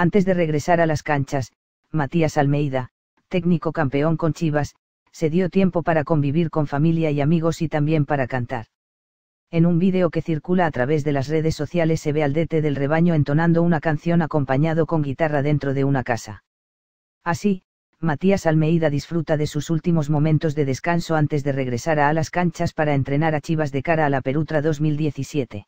Antes de regresar a las canchas, Matías Almeida, técnico campeón con Chivas, se dio tiempo para convivir con familia y amigos y también para cantar. En un vídeo que circula a través de las redes sociales se ve al dete del rebaño entonando una canción acompañado con guitarra dentro de una casa. Así, Matías Almeida disfruta de sus últimos momentos de descanso antes de regresar a las canchas para entrenar a Chivas de cara a la Perutra 2017.